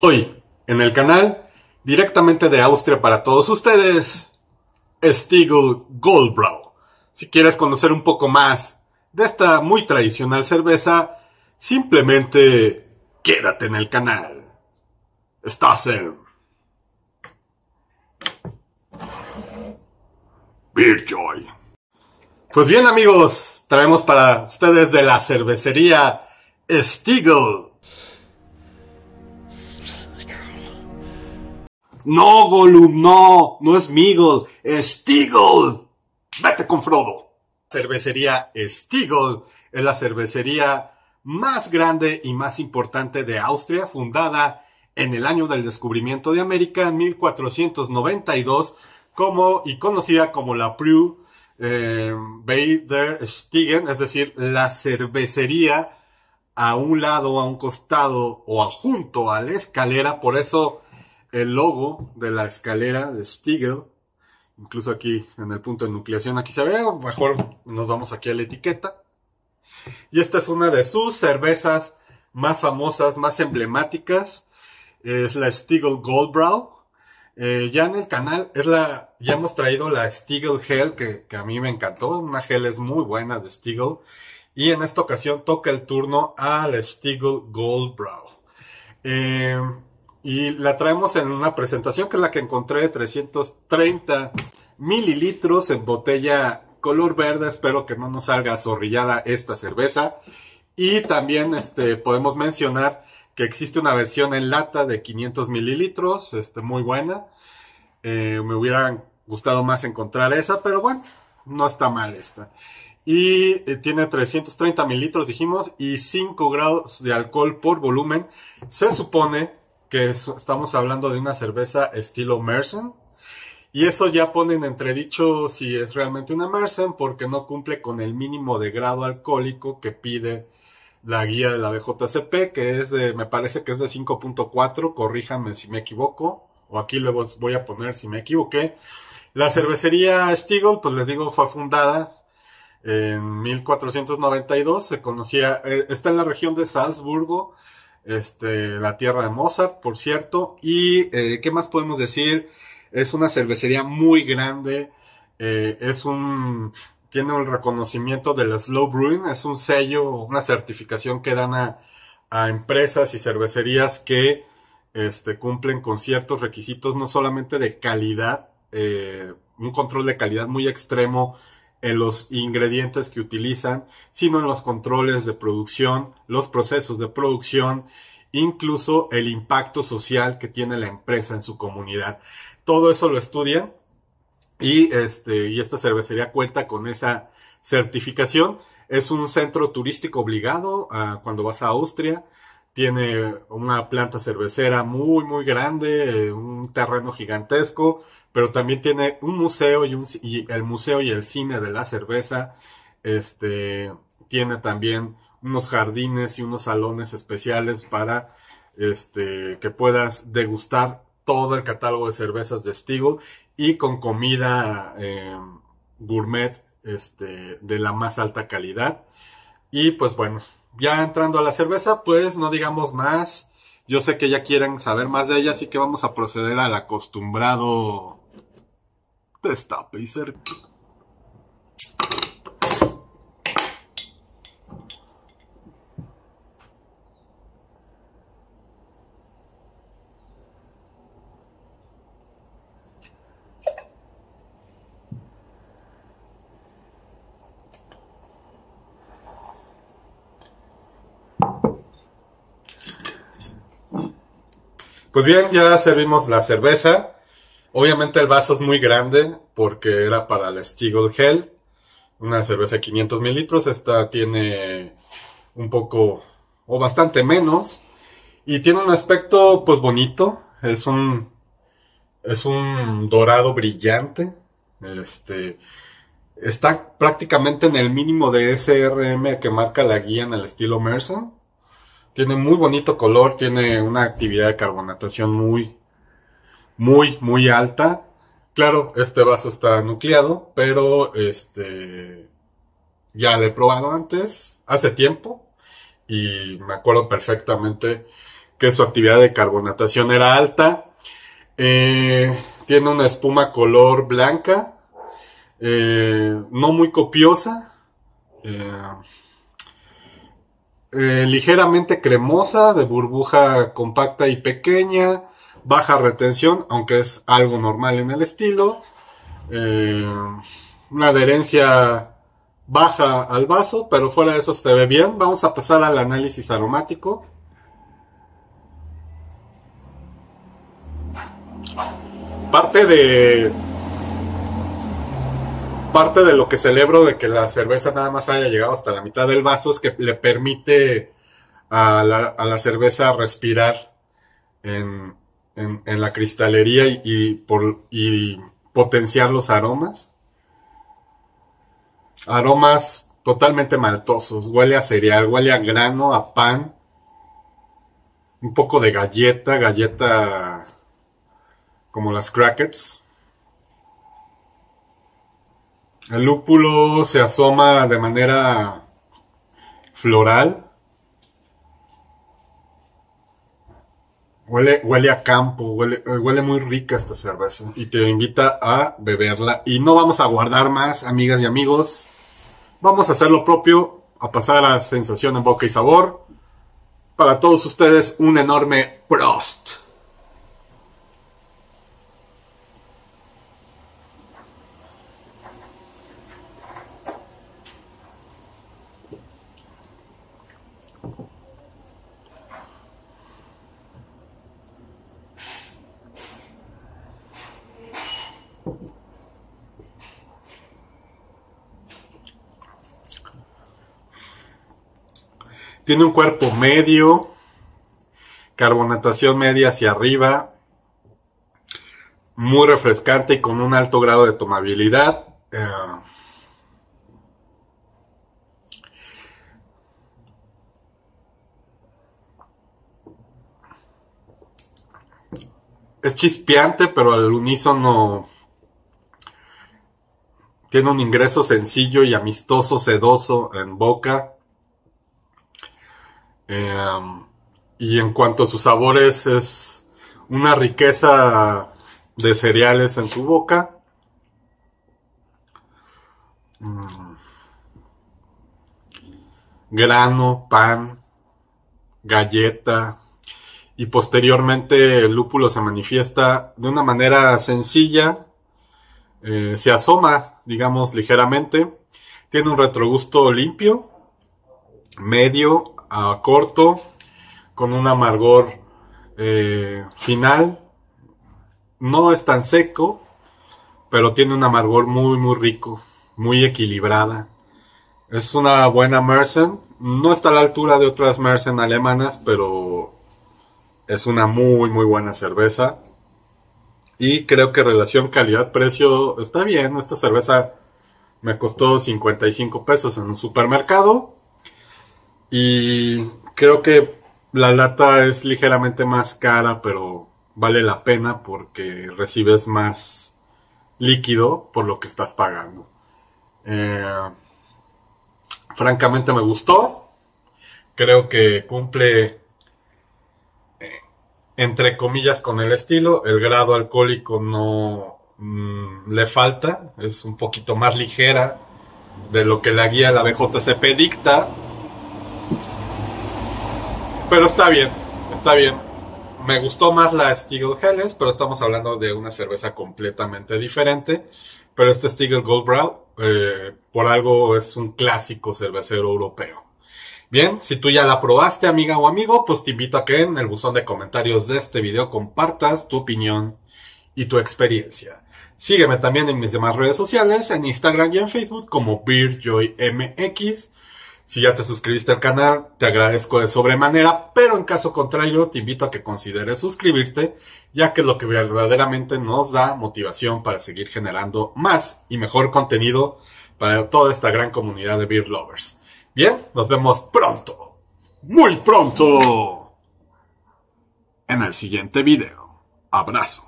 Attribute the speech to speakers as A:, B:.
A: Hoy, en el canal, directamente de Austria para todos ustedes, Stigl Goldbrau. Si quieres conocer un poco más de esta muy tradicional cerveza, simplemente quédate en el canal. Estás en... Beer Joy. Pues bien amigos, traemos para ustedes de la cervecería Stigl No, Gollum, no, no es Migol, es Teagle. Vete con Frodo. Cervecería Stigl es la cervecería más grande y más importante de Austria, fundada en el año del descubrimiento de América en 1492 como, y conocida como la Prue eh, Beider Stiegen, es decir, la cervecería a un lado, a un costado o junto a la escalera. Por eso el logo de la escalera de Stiegel. Incluso aquí en el punto de nucleación, aquí se ve, mejor nos vamos aquí a la etiqueta. Y esta es una de sus cervezas más famosas, más emblemáticas. Es la Stiegel Goldbrow. Eh, ya en el canal es la, ya hemos traído la Stiegel Hell, que, a mí me encantó. Una Hell es muy buena de Stiegel. Y en esta ocasión toca el turno a la Stiegel Goldbrow. Eh, y la traemos en una presentación que es la que encontré de 330 mililitros en botella color verde. Espero que no nos salga zorrillada esta cerveza. Y también este, podemos mencionar que existe una versión en lata de 500 mililitros, este, muy buena. Eh, me hubiera gustado más encontrar esa, pero bueno, no está mal esta. Y eh, tiene 330 mililitros, dijimos, y 5 grados de alcohol por volumen. Se supone que estamos hablando de una cerveza estilo Mersen. Y eso ya pone en entredicho si es realmente una Mersen porque no cumple con el mínimo de grado alcohólico que pide la guía de la BJCP, que es de, me parece que es de 5.4, corríjame si me equivoco, o aquí les voy a poner si me equivoqué. La cervecería Stigl, pues les digo, fue fundada en 1492, se conocía, eh, está en la región de Salzburgo, este, la tierra de Mozart, por cierto. Y, eh, ¿qué más podemos decir? Es una cervecería muy grande. Eh, es un, tiene el reconocimiento de la Slow Brewing. Es un sello, una certificación que dan a, empresas y cervecerías que, este, cumplen con ciertos requisitos, no solamente de calidad, eh, un control de calidad muy extremo en los ingredientes que utilizan, sino en los controles de producción, los procesos de producción, incluso el impacto social que tiene la empresa en su comunidad. Todo eso lo estudian y, este, esta cervecería cuenta con esa certificación. Es un centro turístico obligado ah, cuando vas a Austria tiene una planta cervecera muy, muy grande, eh, un terreno gigantesco, pero también tiene un museo y, un, el museo y el cine de la cerveza. Este, tiene también unos jardines y unos salones especiales para este, que puedas degustar todo el catálogo de cervezas de Stigo y con comida em, gourmet este, de la más alta calidad. Y pues bueno, ya entrando a la cerveza, pues no digamos más. Yo sé que ya quieren saber más de ella, así que vamos a proceder al acostumbrado destape y Pues bien, ya servimos la cerveza. Obviamente el vaso es muy grande porque era para la Stiegel Hell, una cerveza de 500 mililitros. Esta tiene un poco o bastante menos y tiene un aspecto pues bonito. Es un es un dorado brillante. Este está prácticamente en el mínimo de SRM que marca la guía en el estilo Mercer. Tiene muy bonito color, tiene una actividad de carbonatación muy, muy, muy alta. Claro, este vaso está nucleado, pero este ya lo he probado antes, hace tiempo, y me acuerdo perfectamente que su actividad de carbonatación era alta. Eh, tiene una espuma color blanca, eh, no muy copiosa. Eh, eh, ligeramente cremosa, de burbuja compacta y pequeña, baja retención, aunque es algo normal en el estilo, eh, una adherencia baja al vaso, pero fuera de eso se ve bien. Vamos a pasar al análisis aromático. Parte de parte de lo que celebro de que la cerveza nada más haya llegado hasta la mitad del vaso es que le permite a la, cerveza respirar en, la cristalería y, y potenciar los aromas. Aromas totalmente maltosos, huele a cereal, huele a grano, a pan, un poco de galleta, galleta como las crackets. El lúpulo se asoma de manera floral. Huele, huele a campo, huele, huele muy rica esta cerveza y te invita a beberla. Y no vamos a guardar más, amigas y amigos. Vamos a hacer lo propio, a pasar la sensación en boca y sabor. Para todos ustedes, un enorme Prost. Tiene un cuerpo medio, carbonatación media hacia arriba, muy refrescante y con un alto grado de tomabilidad. Eh, es chispeante, pero al unísono tiene un ingreso sencillo y amistoso, sedoso en boca. Em, y en cuanto a sus sabores, es una riqueza de cereales en tu boca. Mm. Grano, pan, galleta. Y posteriormente el lúpulo se manifiesta de una manera sencilla. Eh, se asoma, digamos, ligeramente. Tiene un retrogusto limpio, medio a corto, con un amargor eh, final. No es tan seco, pero tiene un amargor muy, muy rico, muy equilibrada. Es una buena Mersen. No está a la altura de otras Mersen alemanas, pero es una muy, muy buena cerveza. Y creo que relación calidad-precio está bien. Esta cerveza me costó 55 pesos en un supermercado. Y creo que la lata es ligeramente más cara, pero vale la pena porque recibes más líquido por lo que estás pagando. Eh, francamente me gustó. Creo que cumple, eh, entre comillas, con el estilo. El grado alcohólico no mm, le falta. Es un poquito más ligera de lo que la guía la BJCP dicta pero está bien, está bien. Me gustó más la Stiegel Helles, pero estamos hablando de una cerveza completamente diferente. Pero este Stiegel Goldbrow, eh, por algo es un clásico cervecero europeo. Bien, si tú ya la probaste, amiga o amigo, pues te invito a que en el buzón de comentarios de este video compartas tu opinión y tu experiencia. Sígueme también en mis demás redes sociales, en Instagram y en Facebook como BeerJoyMX. Si ya te suscribiste al canal, te agradezco de sobremanera, pero en caso contrario te invito a que consideres suscribirte, ya que es lo que verdaderamente nos da motivación para seguir generando más y mejor contenido para toda esta gran comunidad de beer lovers. Bien, nos vemos pronto, muy pronto, en el siguiente video. Abrazo.